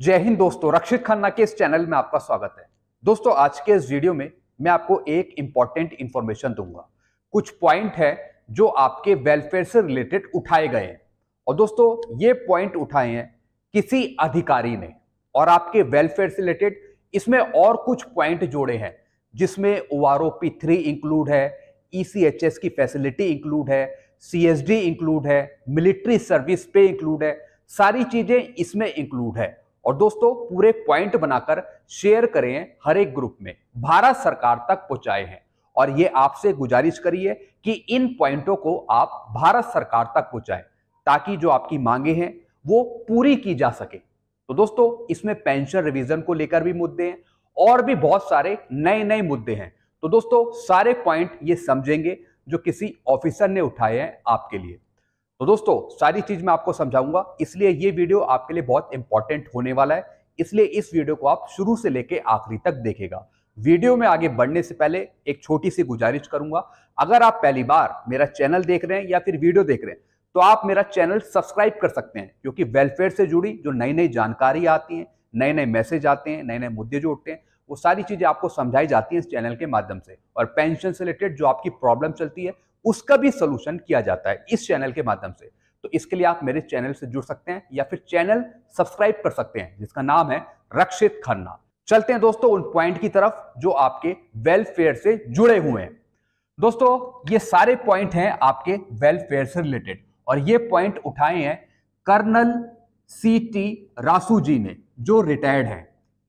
जय हिंद दोस्तों रक्षित खन्ना के इस चैनल में आपका स्वागत है दोस्तों आज के इस वीडियो में मैं आपको एक इंपॉर्टेंट इंफॉर्मेशन दूंगा कुछ पॉइंट है जो आपके वेलफेयर से रिलेटेड उठाए गए हैं और दोस्तों ये पॉइंट उठाए हैं किसी अधिकारी ने और आपके वेलफेयर से रिलेटेड इसमें और कुछ पॉइंट जोड़े हैं जिसमें O R O P three include है ई सी एच एस की फैसिलिटी इंक्लूड है सी एस डी इंक्लूड है मिलिट्री सर्विस पे इंक्लूड है सारी चीजें इसमें इंक्लूड है और दोस्तों पूरे पॉइंट बनाकर शेयर करें हर एक ग्रुप में भारत सरकार तक पहुंचाए हैं और ये आपसे गुजारिश करिए कि इन पॉइंटों को आप भारत सरकार तक पहुंचाएं ताकि जो आपकी मांगे हैं वो पूरी की जा सके तो दोस्तों इसमें पेंशन रिवीजन को लेकर भी मुद्दे हैं और भी बहुत सारे नए नए मुद्दे हैं तो दोस्तों सारे पॉइंट ये समझेंगे जो किसी ऑफिसर ने उठाए हैं आपके लिए तो दोस्तों सारी चीज मैं आपको समझाऊंगा इसलिए ये वीडियो आपके लिए बहुत इंपॉर्टेंट होने वाला है इसलिए इस वीडियो को आप शुरू से लेकर आखिरी तक देखेगा वीडियो में आगे बढ़ने से पहले एक छोटी सी गुजारिश करूंगा अगर आप पहली बार मेरा चैनल देख रहे हैं या फिर वीडियो देख रहे हैं तो आप मेरा चैनल सब्सक्राइब कर सकते हैं क्योंकि वेलफेयर से जुड़ी जो नई नई जानकारी आती है नए नए मैसेज आते हैं नए नए मुद्दे जो उठते हैं वो सारी चीज़ें आपको समझाई जाती हैं इस चैनल के माध्यम से और पेंशन से रिलेटेड जो आपकी प्रॉब्लम चलती है उसका भी सोल्यूशन किया जाता है इस चैनल के माध्यम से तो इसके लिए आप मेरे चैनल से जुड़ सकते हैं या फिर चैनल सब्सक्राइब कर सकते हैं जिसका नाम है रक्षित खन्ना चलते हैं दोस्तों उन पॉइंट की तरफ जो आपके वेलफेयर से जुड़े हुए हैं दोस्तों ये सारे पॉइंट हैं आपके वेलफेयर से रिलेटेड और ये पॉइंट उठाए हैं कर्नल सी टी रासू जी ने जो रिटायर्ड हैं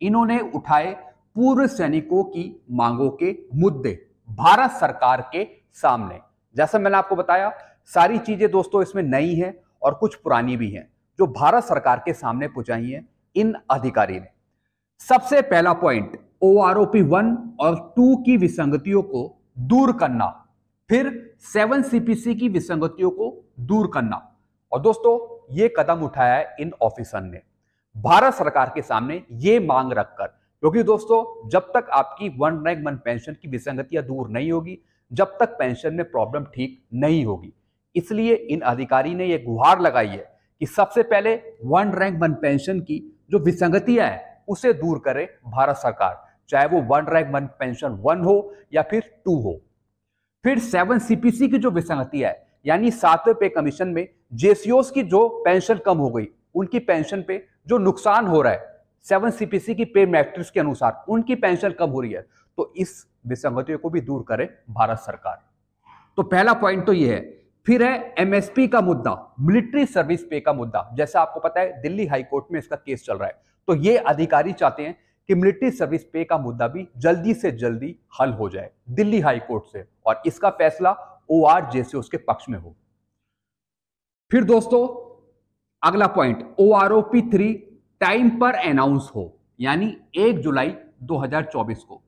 इन्होंने उठाए पूर्व सैनिकों की मांगों के मुद्दे भारत सरकार के सामने जैसा मैंने आपको बताया सारी चीज़ें दोस्तों इसमें नई हैं और कुछ पुरानी भी हैं जो भारत सरकार के सामने पहुंचाई हैं इन अधिकारी ने सबसे पहला point O R O P one और टू की विसंगतियों को दूर करना फिर सेवन सीपीसी की विसंगतियों को दूर करना और दोस्तों ये कदम उठाया है इन ऑफिसर ने भारत सरकार के सामने ये मांग रखकर क्योंकि दोस्तों जब तक आपकी वन रैंक वन पेंशन की विसंगतियां दूर नहीं होगी जब तक पेंशन में प्रॉब्लम ठीक नहीं होगी इसलिए इन अधिकारी ने यह गुहार लगाई है कि सबसे पहले वन रैंक वन पेंशन की जो विसंगतियां हैं उसे दूर करे भारत सरकार चाहे वो one rank one pension one हो या फिर टू हो फिर सेवन सीपीसी की जो विसंगतियां है यानी सातवें पे कमीशन में जेसीओस की जो पेंशन कम हो गई उनकी पेंशन पे जो नुकसान हो रहा है सेवन सीपीसी की पे मैट्रिक्स के अनुसार उनकी पेंशन कम हो रही है तो इस विसंगतियों को भी दूर करे भारत सरकार तो पहला पॉइंट तो ये है फिर है एमएसपी का मुद्दा मिलिट्री सर्विस पे का मुद्दा जैसे आपको पता है दिल्ली हाईकोर्ट में इसका केस चल रहा है तो ये अधिकारी चाहते हैं कि मिलिट्री सर्विस पे का मुद्दा भी जल्दी से जल्दी हल हो जाए दिल्ली हाईकोर्ट से और इसका फैसला ओ आर जैसे उसके पक्ष में हो फिर दोस्तों अगला point O R O P three time पर अनाउंस हो यानी एक जुलाई 2024 को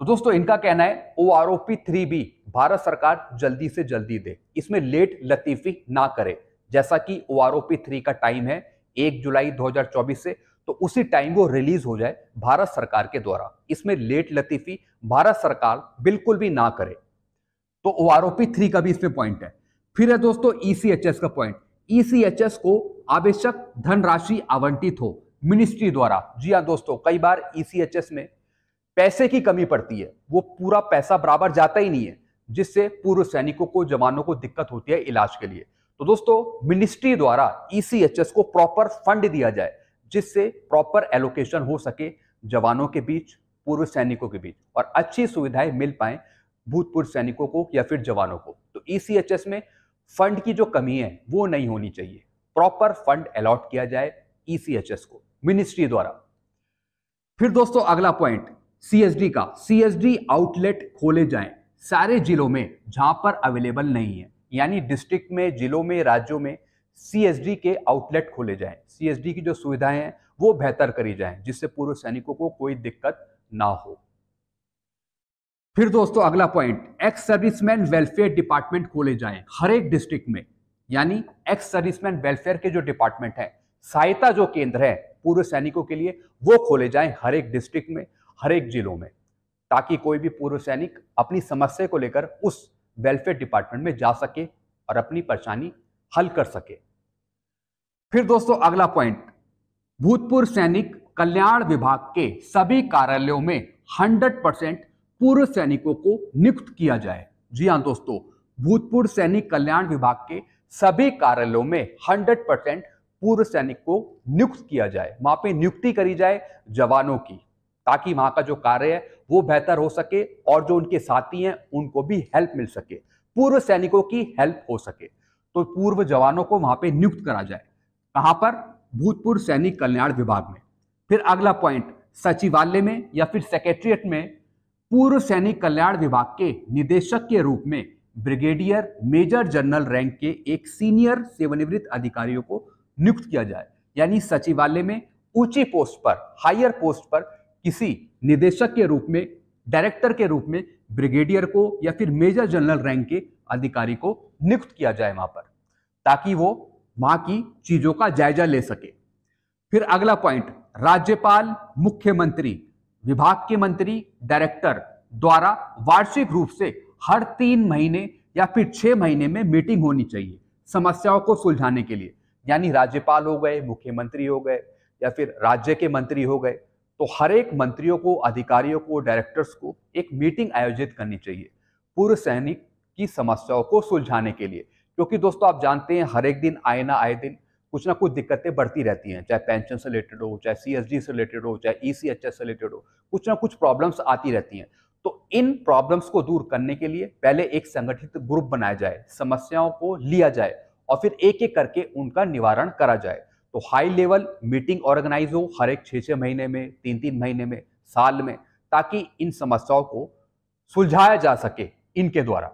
तो दोस्तों इनका कहना है O R O P three बी भारत सरकार जल्दी से जल्दी दे इसमें लेट लतीफी ना करे जैसा कि O R O P three का टाइम है एक जुलाई 2024 से तो उसी टाइम वो रिलीज हो जाए भारत सरकार के द्वारा इसमें लेट लतीफी भारत सरकार बिल्कुल भी ना करे तो O R O P three का भी इसमें पॉइंट है फिर है दोस्तों ईसीएचएस e का पॉइंट ईसीएचएस e को आवश्यक धनराशि आवंटित हो मिनिस्ट्री द्वारा जी हाँ दोस्तों कई बार ईसीएचएस e में पैसे की कमी पड़ती है वो पूरा पैसा बराबर जाता ही नहीं है जिससे पूर्व सैनिकों को जवानों को दिक्कत होती है इलाज के लिए तो दोस्तों मिनिस्ट्री द्वारा ईसीएचएस e को प्रॉपर फंड दिया जाए जिससे प्रॉपर एलोकेशन हो सके जवानों के बीच पूर्व सैनिकों के बीच और अच्छी सुविधाएं मिल पाए भूतपूर्व सैनिकों को या फिर जवानों को तो ईसीएचएस e में फंड की जो कमी है वो नहीं होनी चाहिए प्रॉपर फंड अलॉट किया जाए ईसीएचएस e को मिनिस्ट्री द्वारा फिर दोस्तों अगला पॉइंट सीएसडी का सीएसडी आउटलेट खोले जाएं सारे जिलों में जहां पर अवेलेबल नहीं है यानी डिस्ट्रिक्ट में जिलों में राज्यों में सीएसडी के आउटलेट खोले जाएं सीएसडी की जो सुविधाएं हैं वो बेहतर करी जाएं जिससे पूर्व सैनिकों को कोई दिक्कत ना हो फिर दोस्तों अगला point ex serviceman welfare department खोले जाएं हर एक डिस्ट्रिक्ट में यानी एक्स सर्विसमैन वेलफेयर के जो डिपार्टमेंट है सहायता जो केंद्र है पूर्व सैनिकों के लिए वो खोले जाएं हर एक डिस्ट्रिक्ट में हर एक जिलों में ताकि कोई भी पूर्व सैनिक अपनी समस्या को लेकर उस वेलफेयर डिपार्टमेंट में जा सके और अपनी परेशानी हल कर सके फिर दोस्तों अगला पॉइंट भूतपूर्व सैनिक कल्याण विभाग के सभी कार्यालयों में 100 परसेंट पूर्व सैनिकों को नियुक्त किया जाए जी हाँ दोस्तों भूतपूर्व सैनिक कल्याण विभाग के सभी कार्यालयों में 100 परसेंट पूर्व सैनिक को नियुक्त किया जाए वहां पे नियुक्ति करी जाए जवानों की ताकि वहाँ का जो कार्य है वो बेहतर हो सके और जो उनके साथी हैं उनको भी हेल्प मिल सके पूर्व सैनिकों की हेल्प हो सके तो पूर्व जवानों को वहां पे नियुक्त करा जाए कहां पर भूतपूर्व सैनिक कल्याण विभाग में फिर अगला पॉइंट सचिवालय में या फिर सेक्रेटरिएट में पूर्व सैनिक कल्याण विभाग के निदेशक के रूप में ब्रिगेडियर मेजर जनरल रैंक के एक सीनियर सेवानिवृत्त अधिकारियों को नियुक्त किया जाए यानी सचिवालय में ऊंची पोस्ट पर हायर पोस्ट पर किसी निदेशक के रूप में डायरेक्टर के रूप में ब्रिगेडियर को या फिर मेजर जनरल रैंक के अधिकारी को नियुक्त किया जाए वहां पर ताकि वो वहां की चीजों का जायजा ले सके फिर अगला पॉइंट राज्यपाल मुख्यमंत्री विभाग के मंत्री डायरेक्टर द्वारा वार्षिक रूप से हर तीन महीने या फिर छह महीने में मीटिंग होनी चाहिए समस्याओं को सुलझाने के लिए यानी राज्यपाल हो गए मुख्यमंत्री हो गए या फिर राज्य के मंत्री हो गए तो हर एक मंत्रियों को अधिकारियों को डायरेक्टर्स को एक मीटिंग आयोजित करनी चाहिए पूर्व सैनिक की समस्याओं को सुलझाने के लिए क्योंकि दोस्तों आप जानते हैं हर एक दिन आए ना आए दिन कुछ ना कुछ दिक्कतें बढ़ती रहती हैं चाहे पेंशन से रिलेटेड हो चाहे सी से रिलेटेड हो चाहे ई e से रिलेटेड हो कुछ ना कुछ प्रॉब्लम्स आती रहती हैं तो इन प्रॉब्लम्स को दूर करने के लिए पहले एक संगठित ग्रुप बनाया जाए समस्याओं को लिया जाए और फिर एक एक करके उनका निवारण करा जाए तो हाई लेवल मीटिंग ऑर्गेनाइज हो हर एक छः छः महीने में तीन तीन महीने में साल में ताकि इन समस्याओं को सुलझाया जा सके इनके द्वारा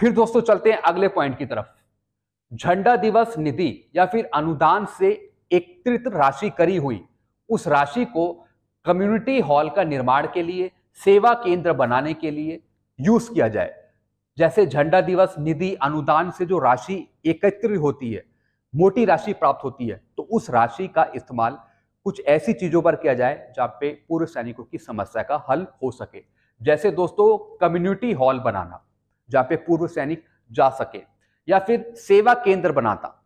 फिर दोस्तों चलते हैं अगले पॉइंट की तरफ झंडा दिवस निधि या फिर अनुदान से एकत्रित राशि करी हुई उस राशि को कम्युनिटी हॉल का निर्माण के लिए सेवा केंद्र बनाने के लिए यूज किया जाए जैसे झंडा दिवस निधि अनुदान से जो राशि एकत्रित होती है मोटी राशि प्राप्त होती है तो उस राशि का इस्तेमाल कुछ ऐसी चीजों पर किया जाए जहाँ पे पूर्व सैनिकों की समस्या का हल हो सके जैसे दोस्तों कम्युनिटी हॉल बनाना जहाँ पे पूर्व सैनिक जा सके या फिर सेवा केंद्र बनाता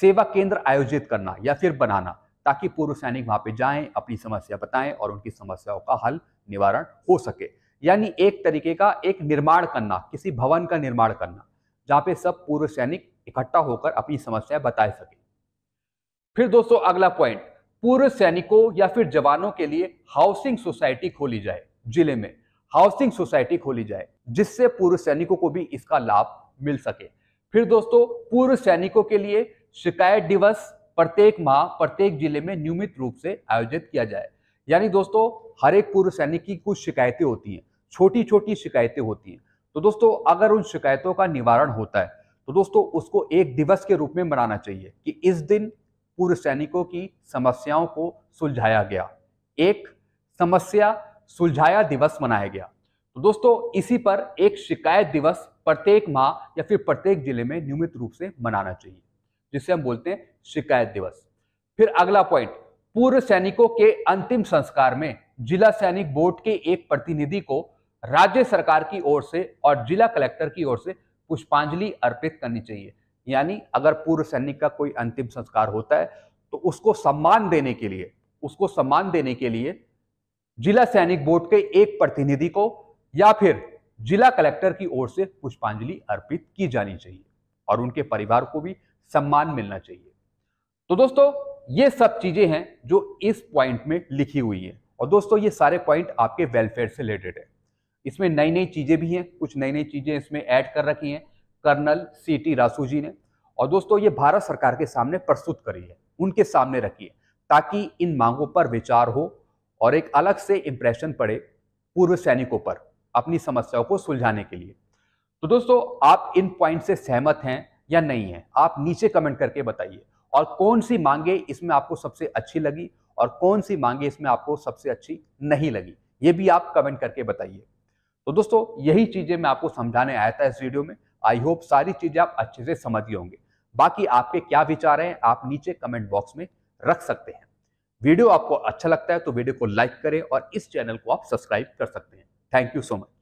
सेवा केंद्र आयोजित करना या फिर बनाना ताकि पूर्व सैनिक वहां पे जाएं अपनी समस्या बताएं और उनकी समस्याओं का हल निवारण हो सके यानी एक तरीके का एक निर्माण करना किसी भवन का निर्माण करना जहाँ पे सब पूर्व सैनिक इकट्ठा होकर अपनी समस्या बता सके फिर दोस्तों अगला पॉइंट पूर्व सैनिकों या फिर जवानों के लिए हाउसिंग सोसाइटी खोली जाए जिले में हाउसिंग सोसाइटी खोली जाए जिससे पूर्व सैनिकों को भी इसका लाभ मिल सके फिर दोस्तों पूर्व सैनिकों के लिए शिकायत दिवस प्रत्येक माह प्रत्येक जिले में नियमित रूप से आयोजित किया जाए यानी दोस्तों हर एक पूर्व सैनिक की कुछ शिकायतें होती हैं छोटी छोटी शिकायतें होती हैं तो दोस्तों अगर उन शिकायतों का निवारण होता है तो दोस्तों उसको एक दिवस के रूप में मनाना चाहिए कि इस दिन पूर्व सैनिकों की समस्याओं को सुलझाया गया एक समस्या सुलझाया दिवस मनाया गया तो दोस्तों इसी पर एक शिकायत दिवस प्रत्येक माह या फिर प्रत्येक जिले में नियमित रूप से मनाना चाहिए जिसे हम बोलते हैं शिकायत दिवस फिर अगला पॉइंट पूर्व सैनिकों के अंतिम संस्कार में जिला सैनिक बोर्ड के एक प्रतिनिधि को राज्य सरकार की ओर से और जिला कलेक्टर की ओर से पुष्पांजलि अर्पित करनी चाहिए यानी अगर पूर्व सैनिक का कोई अंतिम संस्कार होता है तो उसको सम्मान देने के लिए उसको सम्मान देने के लिए जिला सैनिक बोर्ड के एक प्रतिनिधि को या फिर जिला कलेक्टर की ओर से पुष्पांजलि अर्पित की जानी चाहिए और उनके परिवार को भी सम्मान मिलना चाहिए तो दोस्तों ये सब चीजें हैं जो इस पॉइंट में लिखी हुई है और दोस्तों ये सारे पॉइंट आपके वेलफेयर से रिलेटेड है इसमें नई नई चीज़ें भी हैं कुछ नई नई चीज़ें इसमें ऐड कर रखी हैं कर्नल सी टी रासू जी ने और दोस्तों ये भारत सरकार के सामने प्रस्तुत करी है उनके सामने रखी है ताकि इन मांगों पर विचार हो और एक अलग से इम्प्रेशन पड़े पूर्व सैनिकों पर अपनी समस्याओं को सुलझाने के लिए तो दोस्तों आप इन पॉइंट से सहमत हैं या नहीं है आप नीचे कमेंट करके बताइए और कौन सी मांगे इसमें आपको सबसे अच्छी लगी और कौन सी मांगे इसमें आपको सबसे अच्छी नहीं लगी ये भी आप कमेंट करके बताइए तो दोस्तों यही चीजें मैं आपको समझाने आया था इस वीडियो में आई होप सारी चीजें आप अच्छे से समझ गए होंगे बाकी आपके क्या विचार हैं आप नीचे कमेंट बॉक्स में रख सकते हैं वीडियो आपको अच्छा लगता है तो वीडियो को लाइक करें और इस चैनल को आप सब्सक्राइब कर सकते हैं थैंक यू सो मच